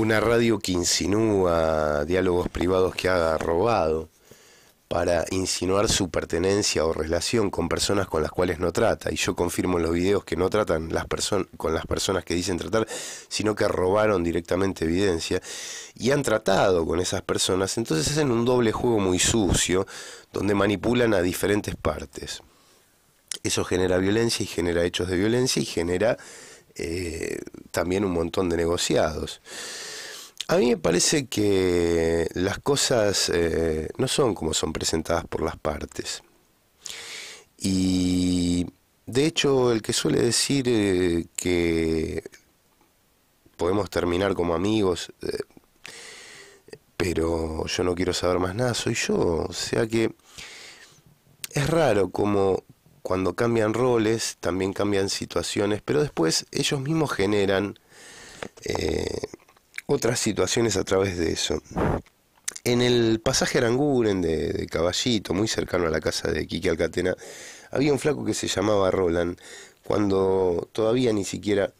una radio que insinúa diálogos privados que ha robado para insinuar su pertenencia o relación con personas con las cuales no trata. Y yo confirmo en los videos que no tratan las con las personas que dicen tratar, sino que robaron directamente evidencia y han tratado con esas personas. Entonces hacen un doble juego muy sucio donde manipulan a diferentes partes. Eso genera violencia y genera hechos de violencia y genera eh, también un montón de negociados. A mí me parece que las cosas eh, no son como son presentadas por las partes. Y de hecho, el que suele decir eh, que podemos terminar como amigos, eh, pero yo no quiero saber más nada, soy yo. O sea que es raro como cuando cambian roles, también cambian situaciones, pero después ellos mismos generan otras situaciones a través de eso. En el pasaje Aranguren de, Caballito, muy cercano a la casa de Kiki Alcatena, había un flaco que se llamaba Roland, cuando todavía ni siquiera.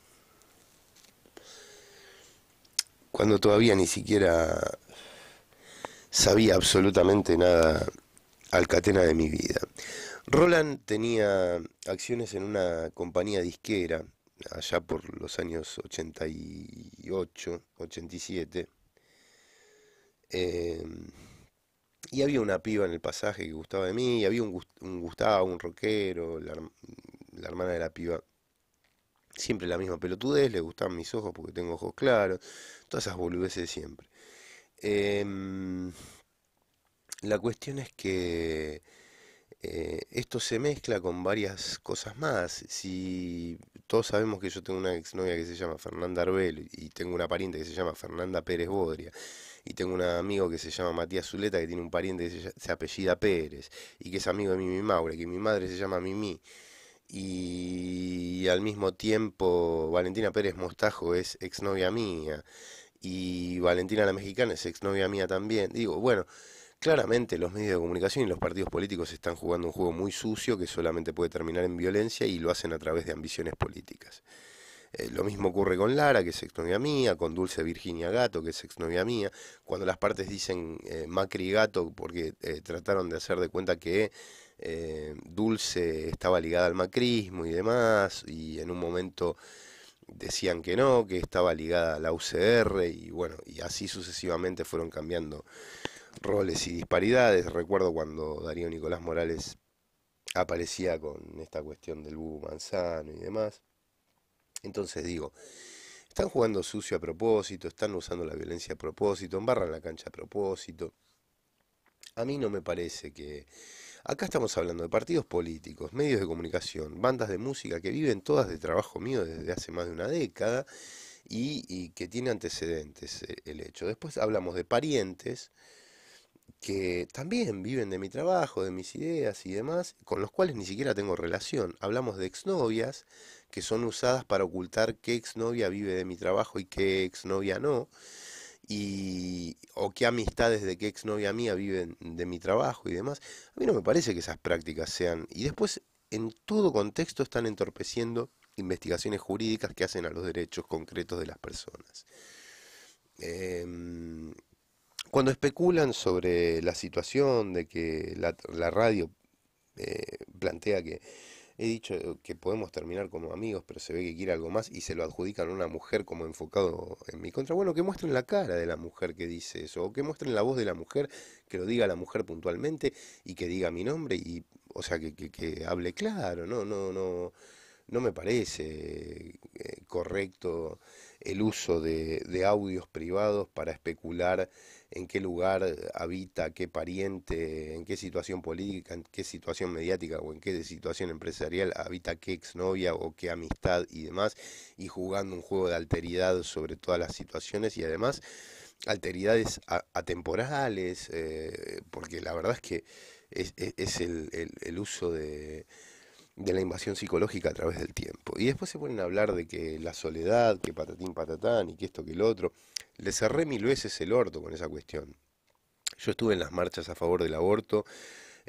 cuando todavía ni siquiera sabía absolutamente nada Alcatena de mi vida. Roland tenía acciones en una compañía disquera allá por los años 88, 87. Em, y había una piba en el pasaje que gustaba de mí, y había un, un Gustavo, un rockero, la, hermana de la piba. Siempre la misma pelotudez, le gustaban mis ojos porque tengo ojos claros, todas esas boludeces de siempre. Em, la cuestión es que eh, esto se mezcla con varias cosas más. Si todos sabemos que yo tengo una exnovia que se llama Fernanda Arbel y tengo una pariente que se llama Fernanda Pérez Bodria y tengo un amigo que se llama Matías Zuleta que tiene un pariente que se, apellida Pérez y que es amigo de Mimi Maure, que mi madre se llama Mimi y al mismo tiempo Valentina Pérez Mostajo es exnovia mía y Valentina la mexicana es exnovia mía también. Digo, bueno, Claramente los medios de comunicación y los partidos políticos están jugando un juego muy sucio que solamente puede terminar en violencia y lo hacen a través de ambiciones políticas. Eh, lo mismo ocurre con Lara, que es exnovia mía, con Dulce Virginia Gato, que es exnovia mía. Cuando las partes dicen eh, Macri y Gato, porque eh, trataron de hacer de cuenta que Dulce estaba ligada al macrismo y demás, y en un momento decían que no, que estaba ligada a la UCR, y bueno, y así sucesivamente fueron cambiando roles y disparidades. Recuerdo cuando Darío Nicolás Morales aparecía con esta cuestión del Bubu Manzano y demás. Entonces digo, están jugando sucio a propósito, están usando la violencia a propósito, embarran la cancha a propósito. A mí no me parece que... Acá estamos hablando de partidos políticos, medios de comunicación, bandas de música que viven todas de trabajo mío desde hace más de una década y, y que tiene antecedentes eh, el hecho. Después hablamos de parientes, que también viven de mi trabajo, de mis ideas y demás, con los cuales ni siquiera tengo relación. Hablamos de exnovias que son usadas para ocultar qué exnovia vive de mi trabajo y qué exnovia no, y, o qué amistades de qué exnovia mía viven de mi trabajo y demás. A mí no me parece que esas prácticas sean. Y después, en todo contexto, están entorpeciendo investigaciones jurídicas que hacen a los derechos concretos de las personas. Em, cuando especulan sobre la situación de que la, la radio eh, plantea que he dicho que podemos terminar como amigos, pero se ve que quiere algo más y se lo adjudican a una mujer como enfocado en mi contra. Bueno, que muestren la cara de la mujer que dice eso, o que muestren la voz de la mujer, que lo diga la mujer puntualmente y que diga mi nombre y, o sea, que, que, hable claro, no, no. no no me parece eh, correcto el uso de, audios privados para especular en qué lugar habita, qué pariente, en qué situación política, en qué situación mediática o en qué situación empresarial habita qué exnovia o qué amistad y demás, y jugando un juego de alteridad sobre todas las situaciones y además alteridades atemporales, eh, porque la verdad es que es, el uso de de la invasión psicológica a través del tiempo. Y después se ponen a hablar de que la soledad, que patatín patatán y que esto que el otro. Le cerré mil veces el orto con esa cuestión. Yo estuve en las marchas a favor del aborto,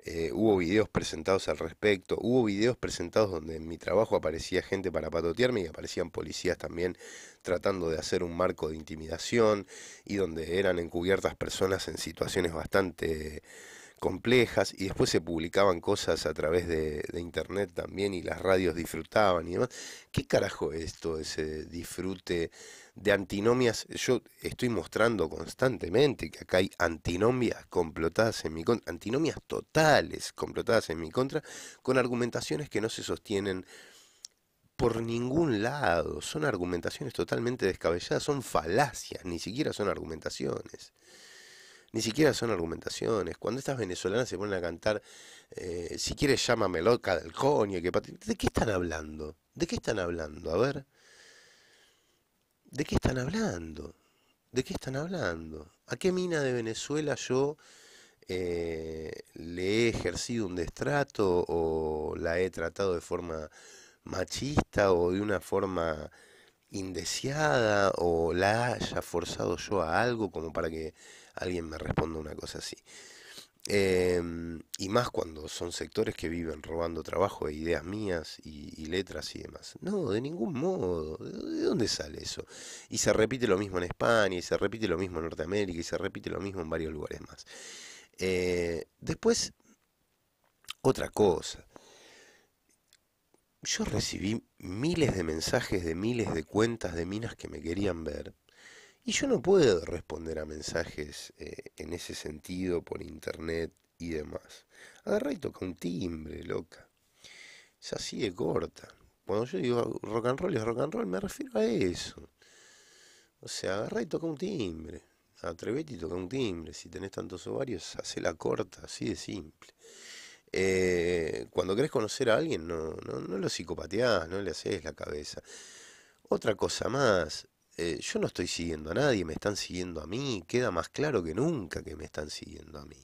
eh, hubo videos presentados al respecto, hubo videos presentados donde en mi trabajo aparecía gente para patotearme y aparecían policías también tratando de hacer un marco de intimidación y donde eran encubiertas personas en situaciones bastante complejas y después se publicaban cosas a través de, de, internet también y las radios disfrutaban y demás. ¿Qué carajo es ese disfrute de antinomias? Yo estoy mostrando constantemente que acá hay antinomias complotadas en mi contra, antinomias totales complotadas en mi contra, con argumentaciones que no se sostienen por ningún lado, son argumentaciones totalmente descabelladas, son falacias, ni siquiera son argumentaciones ni siquiera son argumentaciones. Cuando estas venezolanas se ponen a cantar, eh, si quieres llámame loca del coño, ¿de qué están hablando? ¿De qué están hablando? A ver. ¿De qué están hablando? ¿De qué están hablando? ¿A qué mina de Venezuela yo eh, le he ejercido un destrato o la he tratado de forma machista o de una forma indeseada o la haya forzado yo a algo como para que alguien me responda una cosa así. Em, y más cuando son sectores que viven robando trabajo e ideas mías y, letras y demás. No, de ningún modo. ¿De dónde sale eso? Y se repite lo mismo en España, y se repite lo mismo en Norteamérica, y se repite lo mismo en varios lugares más. Eh, después, otra cosa yo recibí miles de mensajes de miles de cuentas de minas que me querían ver. Y yo no puedo responder a mensajes eh, en ese sentido por internet y demás. Agarra y toca un timbre, loca. Es así de corta. Cuando yo digo rock and roll es rock and roll, me refiero a eso. O sea, agarra y toca un timbre. Atrevete y toca un timbre. Si tenés tantos ovarios, hacela corta, así de simple. Eh, cuando querés conocer a alguien, no, lo psicopateás, no le haces la cabeza. Otra cosa más, eh, yo no estoy siguiendo a nadie, me están siguiendo a mí, queda más claro que nunca que me están siguiendo a mí.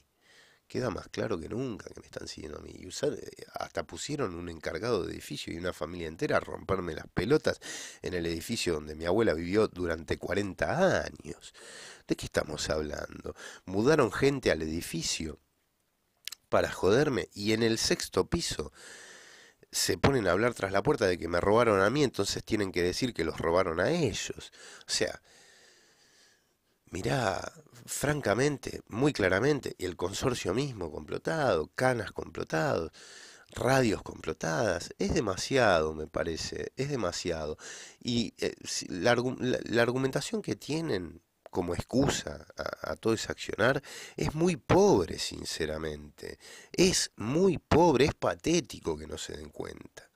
Queda más claro que nunca que me están siguiendo a mí. Y eh, hasta pusieron un encargado de edificio y una familia entera a romperme las pelotas en el edificio donde mi abuela vivió durante 40 años. ¿De qué estamos hablando? Mudaron gente al edificio para joderme. Y en el sexto piso se ponen a hablar tras la puerta de que me robaron a mí, entonces tienen que decir que los robaron a ellos. O sea, mirá, francamente, muy claramente, el consorcio mismo complotado, canas complotados, radios complotadas, es demasiado, me parece, es demasiado. Y eh, la, argumentación que tienen como excusa a, todo ese accionar es muy pobre, sinceramente. Es muy pobre, es patético que no se den cuenta.